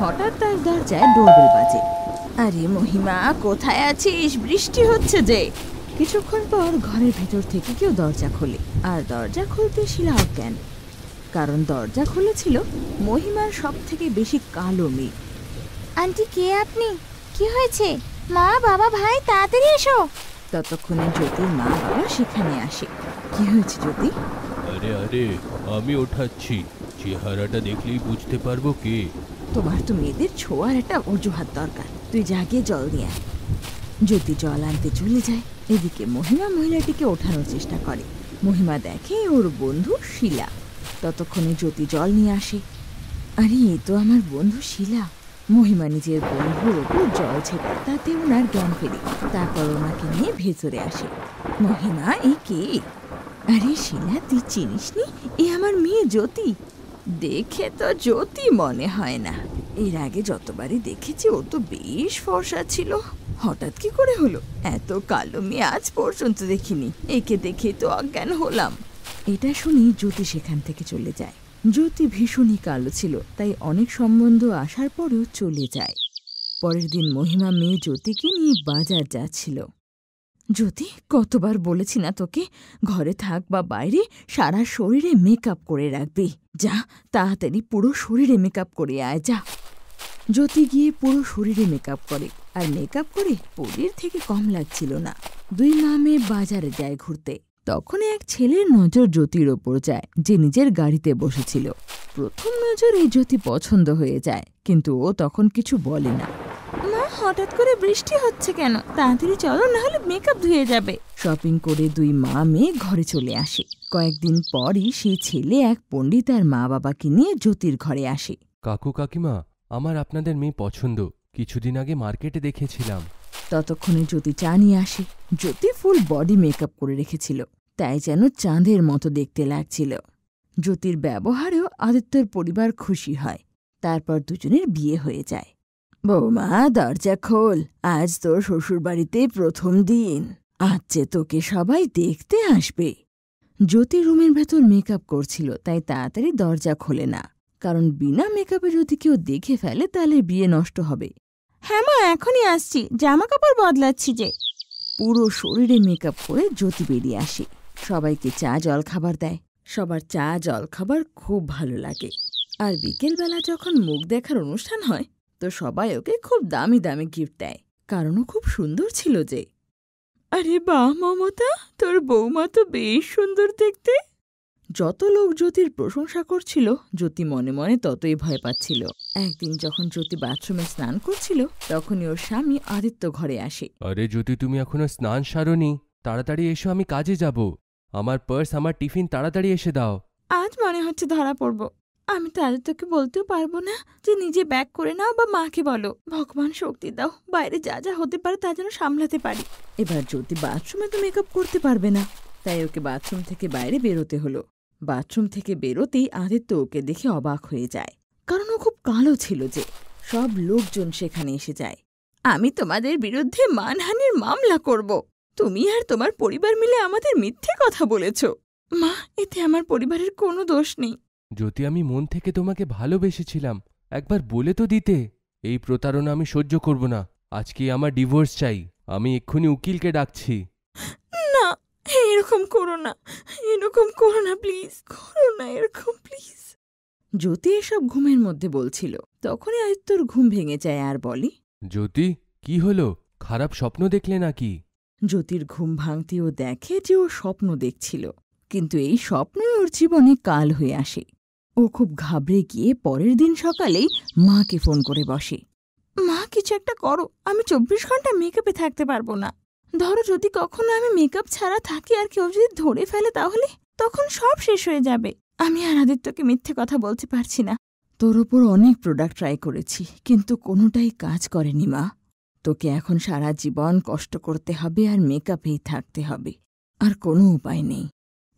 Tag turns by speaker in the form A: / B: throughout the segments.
A: হঠাৎ তার দরজায় ডোরবেল বাজে আরে মহিমা কোথায় আছিস বৃষ্টি হচ্ছে যে কিছুক্ষণ পর ঘরের ভেতর থেকে কেউ দরজা খোলে আর দরজা খুলতে শিলা অজ্ঞান কারণ দরজা খুলেছিল মহিমার সব থেকে বেশি কালো মেয়ে আন্টি কে আপনি কি হয়েছে মা বাবা ভাই তাড়াতাড়ি এসো ততক্ষণে যদি মা বাবা সেখানে আসে কি হয়েছে যদি
B: আরে আরে আমি ওঠাচ্ছি চেহারাটা দেখলেই বুঝতে পারবো কে
A: তোমার তো মেয়েদের ছোঁয়ার একটা অজুহাত দরকার তুই যা জল দিয়ে আয় যদি জল আনতে চলে যায় এদিকে মহিমা মহিলাটিকে ওঠানোর চেষ্টা করে মহিমা দেখে ওর বন্ধু শিলা ততক্ষণে জ্যোতি জল নিয়ে আসে আরে এ তো আমার বন্ধু শিলা মহিমা নিজের বন্ধুর ওপর জল ছেড়ে তাতে ওনার জ্ঞান ফেরে তারপর ওনাকে নিয়ে ভেতরে আসে মহিমা এ কে আরে শিলা তুই চিনিস নি এ আমার মেয়ে জ্যোতি দেখে তো জ্যোতি মনে হয় না এর আগে যতবারই দেখেছি ও তো বেশ ফর্সা ছিল হঠাৎ কি করে হলো এত কালো মেয়ে আজ পর্যন্ত দেখিনি একে দেখে তো অজ্ঞান হলাম এটা শুনি জ্যোতি সেখান থেকে চলে যায় জ্যোতি ভীষণই কালো ছিল তাই অনেক সম্বন্ধ আসার পরেও চলে যায় পরের দিন মহিমা মেয়ে জ্যোতিকে নিয়ে বাজার যাচ্ছিল জ্যোতি কতবার বলেছি না তোকে ঘরে থাক বা বাইরে সারা শরীরে মেকআপ করে রাখবি যা তাড়াতাড়ি পুরো শরীরে মেকআপ করে আয় যা জ্যোতি গিয়ে পুরো শরীরে মেকআপ করে আর মেকআপ করে পরীর থেকে কম লাগছিল না দুই মামে বাজারে যায় ঘুরতে তখন এক ছেলের নজর জ্যোতির ওপর যায় যে নিজের গাড়িতে বসেছিল প্রথম নজর এই জ্যোতি পছন্দ হয়ে যায় কিন্তু ও তখন কিছু বলে না হঠাৎ করে বৃষ্টি হচ্ছে কেন তাড়াতাড়ি চলো না হলে মেকআপ ধুয়ে যাবে শপিং করে দুই মা মেয়ে ঘরে চলে আসে কয়েকদিন পরই সেই ছেলে এক পণ্ডিত আর মা বাবাকে নিয়ে জ্যোতির ঘরে আসে
C: কাকু কাকিমা আমার আপনাদের মেয়ে পছন্দ কিছুদিন আগে মার্কেটে দেখেছিলাম
A: ততক্ষণে জ্যোতি চা নিয়ে আসে জ্যোতি ফুল বডি মেকআপ করে রেখেছিল তাই যেন চাঁদের মতো দেখতে লাগছিল জ্যোতির ব্যবহারেও আদিত্যর পরিবার খুশি হয় তারপর দুজনের বিয়ে হয়ে যায় বৌমা দরজা খোল আজ তোর শ্বশুরবাড়িতে প্রথম দিন আজ যে তোকে সবাই দেখতে আসবে জ্যোতি রুমের ভেতর মেকআপ করছিল তাই তাড়াতাড়ি দরজা খোলে না কারণ বিনা মেকআপে যদি কেউ দেখে ফেলে তাহলে বিয়ে নষ্ট হবে হ্যাঁ মা এখনই আসছি জামা কাপড় বদলাচ্ছি যে পুরো শরীরে মেকআপ করে জ্যোতি বেরিয়ে আসে সবাইকে চা জল খাবার দেয় সবার চা জল খাবার খুব ভালো লাগে আর বিকেলবেলা যখন মুখ দেখার অনুষ্ঠান হয় তো সবাই ওকে খুব দামি দামি গিফট দেয় কারণ খুব সুন্দর ছিল যে আরে বা মমতা তোর বৌমা তো বেশ সুন্দর দেখতে যত লোক জ্যোতির প্রশংসা করছিল জ্যোতি মনে মনে ততই ভয় পাচ্ছিল একদিন যখন জ্যোতি বাথরুমে স্নান করছিল তখনই ওর স্বামী আদিত্য ঘরে আসে
C: আরে জ্যোতি তুমি এখনো স্নান সারনি তাড়াতাড়ি এসো আমি কাজে যাব আমার পার্স আমার টিফিন তাড়াতাড়ি এসে দাও
A: আজ মনে হচ্ছে ধরা পড়ব আমি তাহলে তোকে বলতেও পারবো না যে নিজে ব্যাক করে নাও বা মাকে বলো ভগবান শক্তি দাও বাইরে যা যা হতে পারে তা যেন সামলাতে পারি এবার যদি বাথরুমে তো মেকআপ করতে পারবে না তাই ওকে বাথরুম থেকে বাইরে বেরোতে হলো বাথরুম থেকে বেরোতেই আদিত্য ওকে দেখে অবাক হয়ে যায় কারণ ও খুব কালো ছিল যে সব লোকজন সেখানে এসে যায় আমি তোমাদের বিরুদ্ধে মানহানির মামলা করব তুমি আর তোমার পরিবার মিলে আমাদের মিথ্যে কথা বলেছ মা এতে আমার পরিবারের
C: কোনো দোষ নেই যদি আমি মন থেকে তোমাকে ভালোবেসেছিলাম একবার বলে তো দিতে এই প্রতারণা আমি সহ্য করব না আজকে আমার ডিভোর্স চাই আমি এক্ষুনি উকিলকে ডাকছি
A: না এরকম করো না এরকম করো না প্লিজ করো না এরকম প্লিজ জ্যোতি এসব ঘুমের মধ্যে বলছিল তখনই আয়ত্তর ঘুম ভেঙে যায় আর বলি
C: জ্যোতি কি হলো খারাপ স্বপ্ন দেখলে নাকি
A: জ্যোতির ঘুম ভাঙতেও দেখে যে ও স্বপ্ন দেখছিল কিন্তু এই স্বপ্নই ওর জীবনে কাল হয়ে আসে ও খুব ঘাবড়ে গিয়ে পরের দিন সকালেই মাকে ফোন করে বসে মা কিছু একটা করো আমি চব্বিশ ঘন্টা মেকআপে থাকতে পারবো না ধরো যদি কখনো আমি মেকআপ ছাড়া থাকি আর কেউ যদি ধরে ফেলে তাহলে তখন সব শেষ হয়ে যাবে আমি আর আদিত্যকে মিথ্যে কথা বলতে পারছি না তোর ওপর অনেক প্রোডাক্ট ট্রাই করেছি কিন্তু কোনোটাই কাজ করেনি মা তোকে এখন সারা জীবন কষ্ট করতে হবে আর মেকআপেই থাকতে হবে আর কোনো উপায় নেই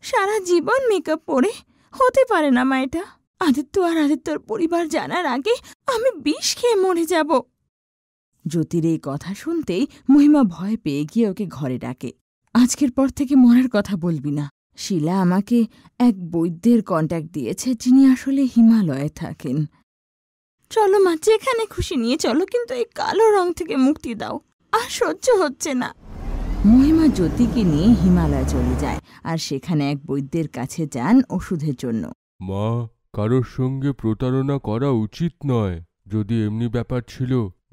A: সারা জীবন মেকআপ পরে হতে পারে না মাইটা আদিত্য আর আদিত্যর পরিবার জানার আগে আমি বিষ খেয়ে মরে যাব জ্যোতির এই কথা শুনতেই মহিমা ভয় পেয়ে গিয়ে ওকে ঘরে ডাকে আজকের পর থেকে মরার কথা বলবি না শিলা আমাকে এক বৈদ্যের কন্ট্যাক্ট দিয়েছে যিনি আসলে হিমালয়ে থাকেন চলো মা যেখানে খুশি নিয়ে চলো কিন্তু এই কালো রং থেকে মুক্তি দাও আর সহ্য হচ্ছে না মহিমা জ্যোতিকে নিয়ে হিমালয় চলে যায় আর সেখানে এক বৈদ্যের কাছে যান ওষুধের জন্য
B: মা কারোর সঙ্গে প্রতারণা করা উচিত নয় যদি এমনি ব্যাপার ছিল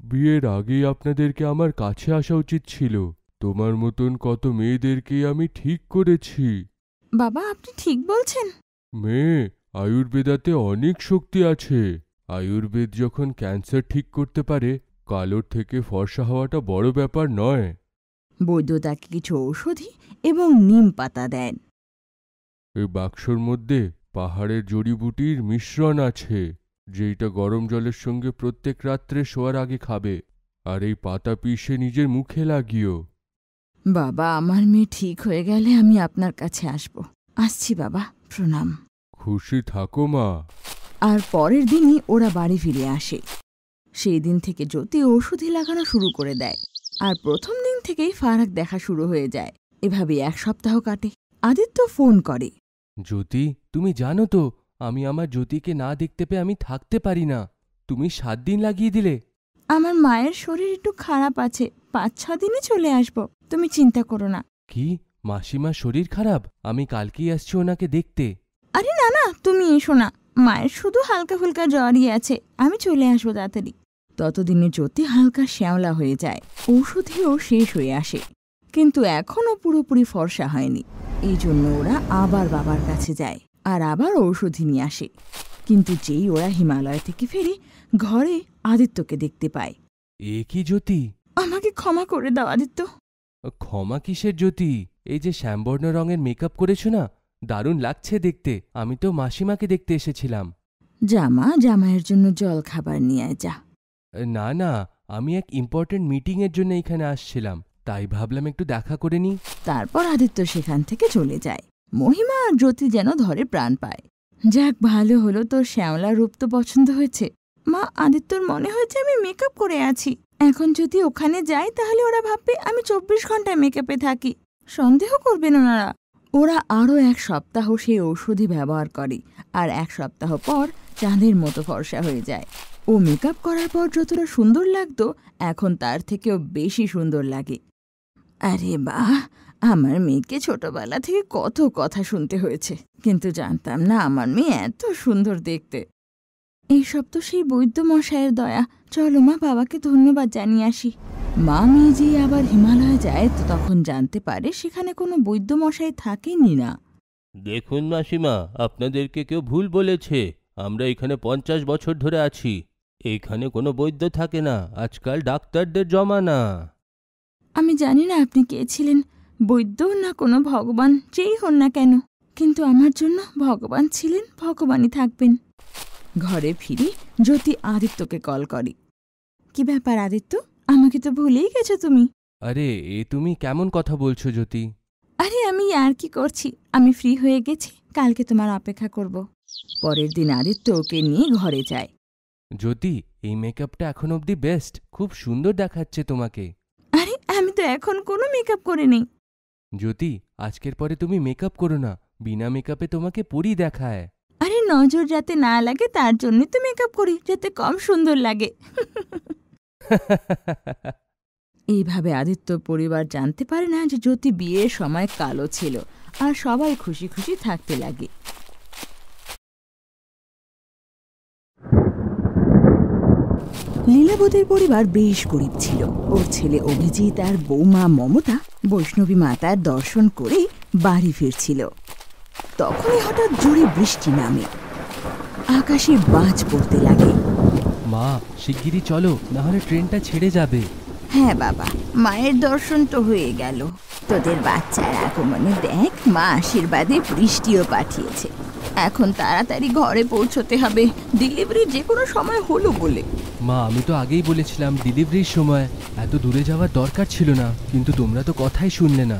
B: বিয়ের আগেই আপনাদেরকে আমার কাছে আসা উচিত ছিল তোমার মতন কত মেয়েদেরকে আমি ঠিক করেছি
A: বাবা আপনি ঠিক বলছেন
B: মেয়ে আয়ুর্বেদাতে অনেক শক্তি আছে আয়ুর্বেদ যখন ক্যান্সার ঠিক করতে পারে কালোর থেকে ফর্সা হওয়াটা বড় ব্যাপার নয়
A: বৈদ্য তাকে কিছু ঔষধি এবং নিম পাতা দেন
B: এই বাক্সর মধ্যে পাহাড়ের জড়িবুটির মিশ্রণ আছে যেইটা গরম জলের সঙ্গে প্রত্যেক রাত্রে শোয়ার আগে খাবে আর এই পাতা পিষে নিজের মুখে লাগিও
A: বাবা আমার মেয়ে ঠিক হয়ে গেলে আমি আপনার কাছে আসব আসছি বাবা প্রণাম
B: খুশি থাকো মা
A: আর পরের দিনই ওরা বাড়ি ফিরে আসে সেই দিন থেকে জ্যোতি ওষুধি লাগানো শুরু করে দেয় আর প্রথম দিন থেকেই ফারাক দেখা শুরু হয়ে যায় এভাবে এক সপ্তাহ কাটে আদিত্য ফোন করে
C: জ্যোতি তুমি জানো তো আমি আমার জ্যোতিকে না দেখতে পেয়ে আমি থাকতে পারি না তুমি সাত দিন লাগিয়ে দিলে
A: আমার মায়ের শরীর একটু খারাপ আছে পাঁচ ছ দিনে চলে আসব তুমি চিন্তা করো না
C: কি মাসিমার শরীর খারাপ আমি কালকেই আসছি ওনাকে দেখতে
A: আরে না না তুমি এসো না মায়ের শুধু হালকা ফুলকা জ্বরই আছে আমি চলে আসবো তাড়াতাড়ি ততদিনে জ্যোতি হালকা শ্যাওলা হয়ে যায় ঔষধিও শেষ হয়ে আসে কিন্তু এখনও পুরোপুরি ফর্সা হয়নি এই জন্য ওরা আবার বাবার কাছে যায় আর আবার ঔষধি নিয়ে আসে কিন্তু যেই ওরা হিমালয় থেকে ফিরে ঘরে আদিত্যকে দেখতে পায়
C: এ কি জ্যোতি
A: আমাকে ক্ষমা করে দাও আদিত্য
C: ক্ষমা কিসের জ্যোতি এই যে শ্যামবর্ণ রঙের মেকআপ করেছো না দারুণ লাগছে দেখতে আমি তো মাসিমাকে দেখতে এসেছিলাম
A: জামা জামাইয়ের জন্য জল খাবার নিয়ে যা
C: না না আমি এক ইম্পর্টেন্ট মিটিংয়ের জন্য এখানে আসছিলাম তাই ভাবলাম একটু দেখা করে নিই তারপর আদিত্য সেখান থেকে চলে যায় মহিমা আর জ্যোতি যেন ধরে প্রাণ পায়
A: যাক ভালো হলো তোর শ্যাওলা রূপ তো পছন্দ হয়েছে মা আদিত্যর মনে হয়েছে আমি মেকআপ করে আছি এখন যদি ওখানে যাই তাহলে ওরা ভাববে আমি চব্বিশ ঘন্টায় মেকআপে থাকি সন্দেহ করবেন ওনারা ওরা আরও এক সপ্তাহ সেই ঔষধি ব্যবহার করে আর এক সপ্তাহ পর চাঁদের মতো ফর্সা হয়ে যায় ও মেকআপ করার পর যতটা সুন্দর লাগতো এখন তার থেকেও বেশি সুন্দর লাগে আরে বাহ আমার মেয়েকে ছোটবেলা থেকে কত কথা শুনতে হয়েছে কিন্তু জানতাম না আমার মেয়ে এত সুন্দর দেখতে এইসব তো সেই বৈদ্য মশায়ের দয়া চলো মা বাবাকে ধন্যবাদ জানিয়ে আসি মা মেয়ে আবার হিমালয়ে যায় তো তখন জানতে পারে সেখানে কোনো বৈদ্য মশাই থাকেনি না
C: দেখুন মাসিমা আপনাদেরকে কেউ ভুল বলেছে আমরা এখানে পঞ্চাশ বছর ধরে আছি এখানে কোনো বৈদ্য থাকে না আজকাল ডাক্তারদের জমানা
A: আমি জানি না আপনি কে ছিলেন বৈদ্য না কোনো ভগবান যেই হন না কেন কিন্তু আমার জন্য ভগবান ছিলেন ভগবানই থাকবেন ঘরে ফিরি জ্যোতি আদিত্যকে কল করে কি ব্যাপার আদিত্য আমাকে তো ভুলেই গেছো তুমি
C: আরে এ তুমি কেমন কথা বলছো জ্যোতি
A: আরে আমি আর কি করছি আমি ফ্রি হয়ে গেছি কালকে তোমার অপেক্ষা
C: করব পরের দিন আদিত্য ওকে নিয়ে ঘরে যায় জ্যোতি এই মেকআপটা এখন অবধি বেস্ট খুব সুন্দর দেখাচ্ছে তোমাকে আরে আমি তো এখন কোনো মেকআপ করিনি জ্যোতি আজকের পরে তুমি মেকআপ করো না বিনা মেকআপে তোমাকে পুরি দেখায়
A: আরে নজর যাতে না লাগে তার জন্য তো মেকআপ করি যাতে কম সুন্দর লাগে এইভাবে আদিত্য পরিবার জানতে পারে না যে জ্যোতি বিয়ের সময় কালো ছিল আর সবাই খুশি খুশি থাকতে লাগে লীলাবতীর পরিবার বেশ গরিব ছিল ওর ছেলে অভিজিৎ আর বৌমা মমতা বৈষ্ণবী মাতার দর্শন করে বাড়ি ফিরছিল তখনই হঠাৎ জোরে বৃষ্টি নামে আকাশে বাজ পড়তে লাগে
C: মা শিগগিরই চলো নাহলে ট্রেনটা ছেড়ে যাবে
A: হ্যাঁ বাবা মায়ের দর্শন তো হয়ে গেল তোদের বাচ্চার আগমনে দেখ মা আশীর্বাদে বৃষ্টিও পাঠিয়েছে এখন তাড়াতাড়ি ঘরে পৌঁছতে হবে ডেলিভারি যে কোনো সময় হলো বলে
C: মা আমি তো আগেই বলেছিলাম ডেলিভারির সময় এত দূরে যাওয়ার দরকার ছিল না কিন্তু তোমরা তো কথাই শুনলে না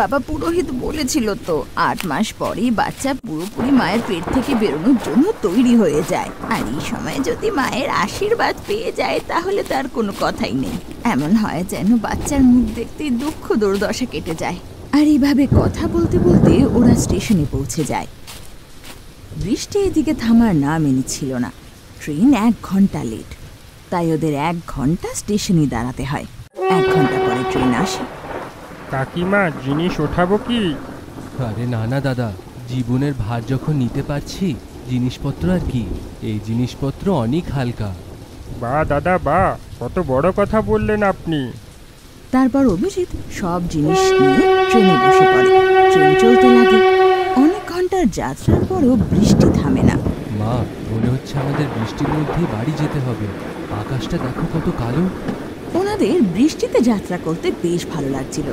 A: বাবা পুরোহিত বলেছিল তো আট মাস পরেই বাচ্চা পুরোপুরি মায়ের পেট থেকে বেরোনোর জন্য তৈরি হয়ে যায় আর এই সময় যদি মায়ের আশীর্বাদ পেয়ে যায় তাহলে তার কোনো কথাই নেই এমন হয় যেন বাচ্চার মুখ দেখতে দুঃখ দুর্দশা কেটে যায় আর এইভাবে কথা বলতে বলতে ওরা স্টেশনে পৌঁছে যায় বৃষ্টি এদিকে থামার না নিচ্ছিল না ট্রেন এক ঘন্টা লেট
C: তাই ওদের এক ঘন্টা স্টেশনে দাঁড়াতে হয় এক ঘন্টা পরে ট্রেন আসে কাকিমা জিনিস ওঠাবো কি আরে না না দাদা জীবনের ভার যখন নিতে পারছি জিনিসপত্র আর কি এই জিনিসপত্র অনেক হালকা
B: বা দাদা বা কত বড় কথা বললেন আপনি তারপর অভিজিৎ সব জিনিস
C: নিয়ে ট্রেনে বসে পড়ে ট্রেন চলতে লাগে ঘন্টার যাত্রার পরও বৃষ্টি থামে না মা মনে হচ্ছে আমাদের বৃষ্টির মধ্যে বাড়ি যেতে হবে আকাশটা দেখো কত কালো ওনাদের বৃষ্টিতে যাত্রা করতে বেশ ভালো লাগছিল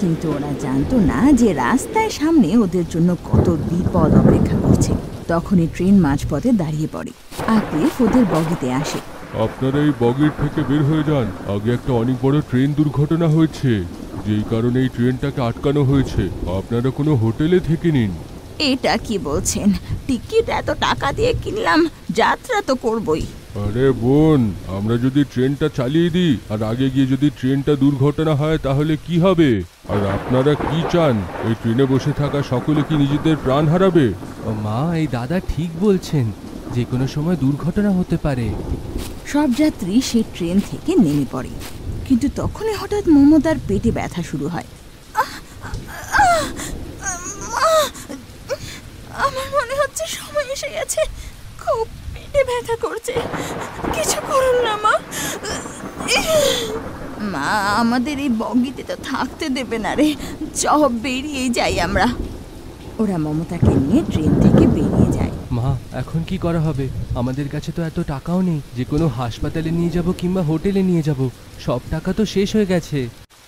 A: কিন্তু ওরা জানতো না যে রাস্তায় সামনে ওদের জন্য কত বিপদ অপেক্ষা করছে তখনই ট্রেন মাঝপথে দাঁড়িয়ে পড়ে আকলিফ ওদের বগিতে আসে
B: আপনারা এই বগির থেকে বের হয়ে যান আগে একটা অনেক বড় ট্রেন দুর্ঘটনা হয়েছে যেই কারণে এই ট্রেনটাকে আটকানো হয়েছে আপনারা কোনো হোটেলে থেকে নিন
A: এটা কি বলছেন টিকিট এত টাকা দিয়ে কিনলাম যাত্রা তো করবই
B: আরে বোন আমরা যদি ট্রেনটা চালিয়ে দিই আর আগে গিয়ে যদি ট্রেনটা দুর্ঘটনা হয় তাহলে কি হবে আর আপনারা কি চান এই ট্রেনে বসে থাকা সকলে কি নিজেদের প্রাণ হারাবে মা এই দাদা ঠিক বলছেন যে কোনো সময় দুর্ঘটনা হতে পারে
A: সব যাত্রী সেই ট্রেন থেকে নেমে পড়ে কিন্তু তখনই হঠাৎ মমতার পেটে ব্যথা শুরু হয় খরচের সময় এসে গেছে খুব পেটে ব্যথা করছে কিছু করুন না মা মা আমাদের এই বগিতে তো থাকতে দেবে না রে সব বেরিয়ে যাই আমরা ওরা মমতাকে নিয়ে ট্রেন থেকে
C: বেরিয়ে যায় মা এখন কি করা হবে আমাদের কাছে তো এত টাকাও নেই যে কোনো হাসপাতালে নিয়ে যাব কিংবা হোটেলে নিয়ে যাব সব টাকা তো শেষ হয়ে গেছে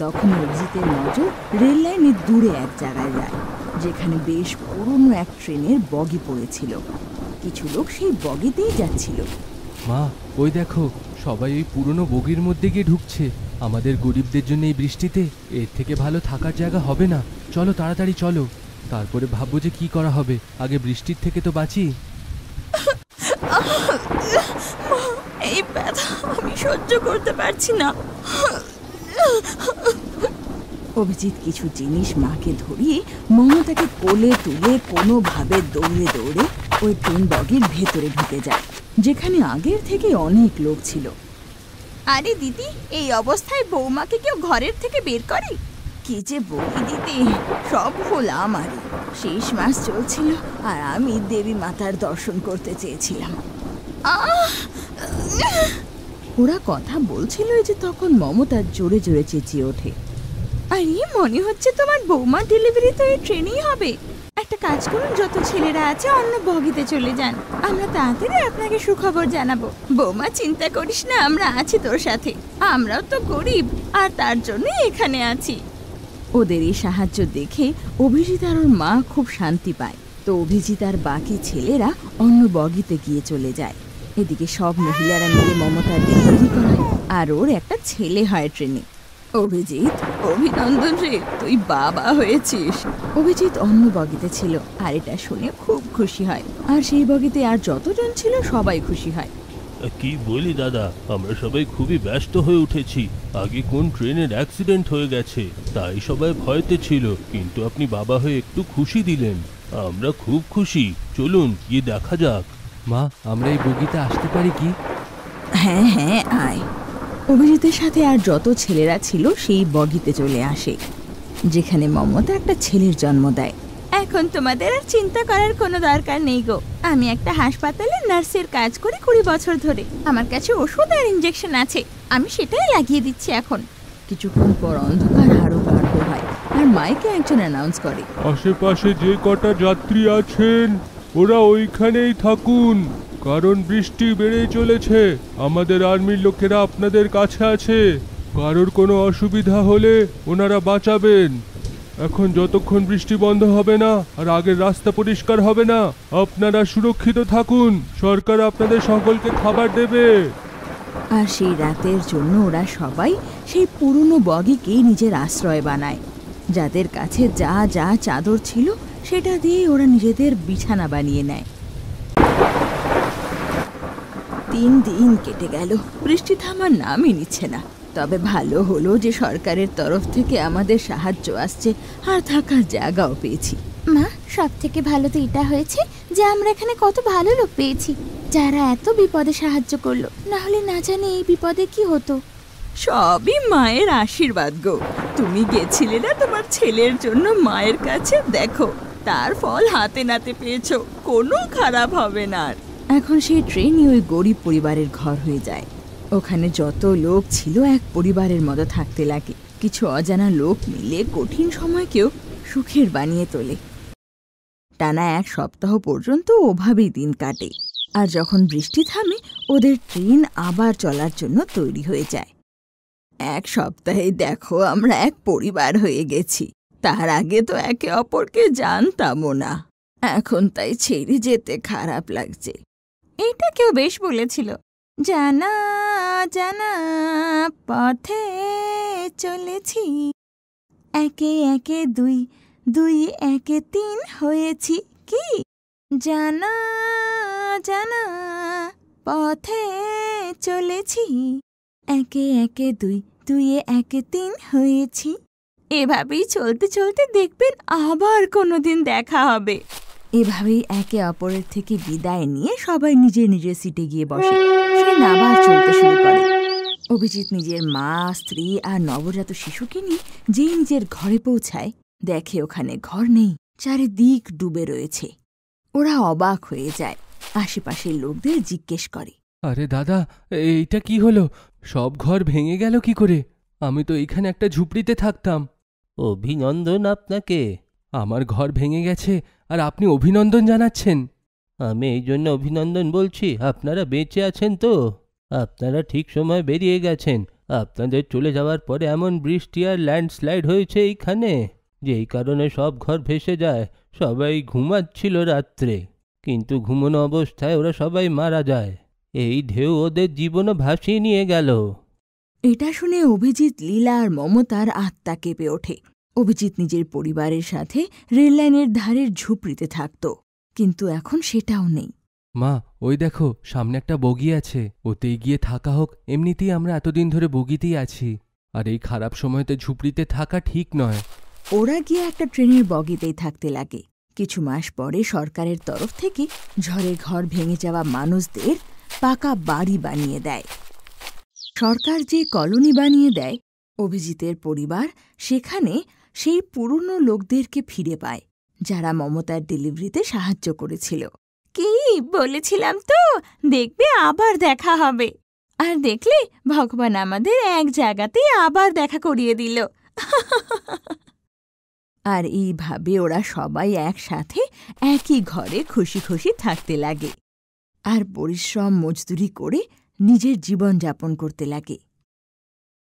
C: তখন
A: অভিজিতের নজর রেল লাইনের দূরে এক জায়গায় যায় যেখানে বেশ পুরনো এক ট্রেনের বগি পড়েছিল কিছু লোক সেই বগিতেই যাচ্ছিল
C: মা ওই দেখো সবাই ওই পুরনো বগির মধ্যে গিয়ে ঢুকছে আমাদের গরিবদের জন্য এই বৃষ্টিতে এর থেকে ভালো থাকার জায়গা হবে না চলো তাড়াতাড়ি চলো তারপরে ভাববো যে কি করা হবে আগে বৃষ্টির থেকে তো বাঁচি
A: এই ব্যথা আমি সহ্য করতে পারছি না অভিজিৎ কিছু জিনিস মাকে ধরিয়ে মমতাকে কোলে তুলে কোনোভাবে দৌড়ে দৌড়ে ওই ট্রেন বগির ভেতরে ঢুকে যায় যেখানে আগের থেকে অনেক লোক ছিল আরে দিদি এই অবস্থায় বৌমাকে কেউ ঘরের থেকে বের করে কি যে বই দিদি সব হল আমার শেষ মাস চলছিল আর আমি দেবী মাতার দর্শন করতে চেয়েছিলাম ওরা কথা বলছিল যে তখন মমতা জোরে জোরে চেঁচিয়ে ওঠে আরে মনে হচ্ছে তোমার বৌমার ডেলিভারি তো এই ট্রেনেই হবে একটা কাজ করুন যত ছেলেরা আছে অন্য বগিতে চলে যান আমরা তাড়াতাড়ি আপনাকে সুখবর জানাবো বৌমা চিন্তা করিস না আমরা আছি তোর সাথে আমরাও তো গরিব আর তার জন্যই এখানে আছি ওদের এই সাহায্য দেখে অভিজিতার ওর মা খুব শান্তি পায় তো অভিজিতার বাকি ছেলেরা অন্য বগিতে গিয়ে চলে যায় এদিকে সব মহিলারা মিলে মমতার ডেলিভারি করায় আর ওর একটা ছেলে হয় ট্রেনে অভিজিৎ অভিনন্দন রে তুই বাবা হয়েছিস অভিজিৎ অন্য বগিতে ছিল আর এটা শুনে খুব খুশি হয় আর সেই বগিতে আর যতজন ছিল সবাই খুশি হয়
B: কি বলি দাদা আমরা সবাই খুবই ব্যস্ত হয়ে উঠেছি আগে কোন ট্রেনের অ্যাক্সিডেন্ট হয়ে গেছে তাই সবাই ভয়তে ছিল কিন্তু আপনি বাবা হয়ে একটু খুশি দিলেন আমরা খুব খুশি চলুন গিয়ে দেখা যাক মা
C: আমরা এই বগিতে আসতে পারি কি হ্যাঁ হ্যাঁ
A: আয় অভিজিতের সাথে আর যত ছেলেরা ছিল সেই বগিতে চলে আসে যেখানে মমতা একটা ছেলের জন্ম দেয় এখন তোমাদের আর চিন্তা করার কোনো দরকার নেই গো আমি একটা হাসপাতালে নার্সের কাজ করি কুড়ি বছর ধরে আমার কাছে ওষুধ আর ইঞ্জেকশন আছে আমি সেটাই লাগিয়ে দিচ্ছি এখন কিছুক্ষণ পর অন্ধকার আরো গাঢ় হয় আর মাইকে একজন অ্যানাউন্স করে
B: আশেপাশে যে কটা যাত্রী আছেন ওরা ওইখানেই থাকুন কারণ বৃষ্টি বেড়েই চলেছে আমাদের আর্মির লোকেরা আপনাদের কাছে আছে কারোর কোনো অসুবিধা হলে ওনারা বাঁচাবেন এখন যতক্ষণ বৃষ্টি বন্ধ হবে না আর আগের রাস্তা পরিষ্কার হবে না আপনারা সুরক্ষিত থাকুন সরকার আপনাদের সকলকে খাবার দেবে আর
A: সেই রাতের জন্য ওরা সবাই সেই পুরনো বগিকে নিজের আশ্রয় বানায় যাদের কাছে যা যা চাদর ছিল সেটা দিয়ে ওরা নিজেদের বিছানা বানিয়ে নেয় তিন দিন কেটে গেল বৃষ্টি থামার নামই নিচ্ছে না তবে ভালো হলো যে সরকারের তরফ থেকে আমাদের সাহায্য আসছে আর থাকার জায়গাও পেয়েছি মা সব থেকে ভালো তো এটা হয়েছে যে আমরা এখানে কত ভালো লোক পেয়েছি যারা এত বিপদে সাহায্য করলো না হলে না জানি এই বিপদে কি হতো সবই মায়ের আশীর্বাদ গো তুমি গেছিলে না তোমার ছেলের জন্য মায়ের কাছে দেখো তার ফল হাতে নাতে পেয়েছো কোনো খারাপ হবে না আর এখন সেই ট্রেনই ওই গরিব পরিবারের ঘর হয়ে যায় ওখানে যত লোক ছিল এক পরিবারের মতো থাকতে লাগে কিছু অজানা লোক মিলে কঠিন সময়কেও সুখের বানিয়ে তোলে টানা এক সপ্তাহ পর্যন্ত ওভাবেই দিন কাটে আর যখন বৃষ্টি থামে ওদের ট্রেন আবার চলার জন্য তৈরি হয়ে যায় এক সপ্তাহে দেখো আমরা এক পরিবার হয়ে গেছি তার আগে তো একে অপরকে জানতামও না এখন তাই ছেড়ে যেতে খারাপ লাগছে এইটা কেউ বেশ বলেছিল জানা জানা পথে চলেছি একে একে দুই দুই একে তিন হয়েছি কি জানা জানা পথে চলেছি একে একে দুই দুই একে তিন হয়েছি এভাবেই চলতে চলতে দেখবেন আবার কোনোদিন দেখা হবে এভাবেই একে অপরের থেকে বিদায় নিয়ে সবাই নিজে নিজের সিটে গিয়ে বসে ট্রেন আবার চলতে শুরু করে অভিজিৎ নিজের মা স্ত্রী আর নবজাত শিশুকে নিয়ে যেই নিজের ঘরে পৌঁছায় দেখে ওখানে ঘর নেই চারিদিক ডুবে রয়েছে ওরা অবাক হয়ে যায় আশেপাশের লোকদের জিজ্ঞেস করে
C: আরে দাদা এইটা কি হলো সব ঘর ভেঙে গেল কি করে আমি তো এইখানে একটা ঝুপড়িতে থাকতাম অভিনন্দন আপনাকে আমার ঘর ভেঙে গেছে আর আপনি অভিনন্দন জানাচ্ছেন আমি এই জন্য অভিনন্দন বলছি আপনারা বেঁচে আছেন তো আপনারা ঠিক সময় বেরিয়ে গেছেন আপনাদের চলে যাওয়ার পরে এমন বৃষ্টি আর ল্যান্ডস্লাইড হয়েছে এইখানে যেই কারণে সব ঘর ভেসে যায় সবাই ঘুমাচ্ছিল রাত্রে কিন্তু ঘুমনো অবস্থায় ওরা সবাই মারা যায় এই ঢেউ ওদের জীবনও ভাসিয়ে নিয়ে গেল
A: এটা শুনে অভিজিৎ লীলা আর মমতার আত্মা কেঁপে ওঠে অভিজিৎ নিজের পরিবারের সাথে রেললাইনের ধারের ঝুপড়িতে থাকত কিন্তু এখন সেটাও নেই
C: মা ওই দেখো সামনে একটা বগি আছে ওতেই গিয়ে থাকা হোক এমনিতেই আমরা এতদিন ধরে বগিতেই আছি আর এই খারাপ সময়তে ঝুপড়িতে থাকা ঠিক নয়
A: ওরা গিয়ে একটা ট্রেনের বগিতেই থাকতে লাগে কিছু মাস পরে সরকারের তরফ থেকে ঝড়ে ঘর ভেঙে যাওয়া মানুষদের পাকা বাড়ি বানিয়ে দেয় সরকার যে কলোনি বানিয়ে দেয় অভিজিতের পরিবার সেখানে সেই পুরনো লোকদেরকে ফিরে পায় যারা মমতার ডেলিভারিতে সাহায্য করেছিল কি বলেছিলাম তো দেখবে আবার দেখা হবে আর দেখলে ভগবান আমাদের এক জায়গাতে আবার দেখা করিয়ে দিল আর এইভাবে ওরা সবাই একসাথে একই ঘরে খুশি খুশি থাকতে লাগে আর পরিশ্রম মজদুরি করে নিজের জীবন যাপন করতে লাগে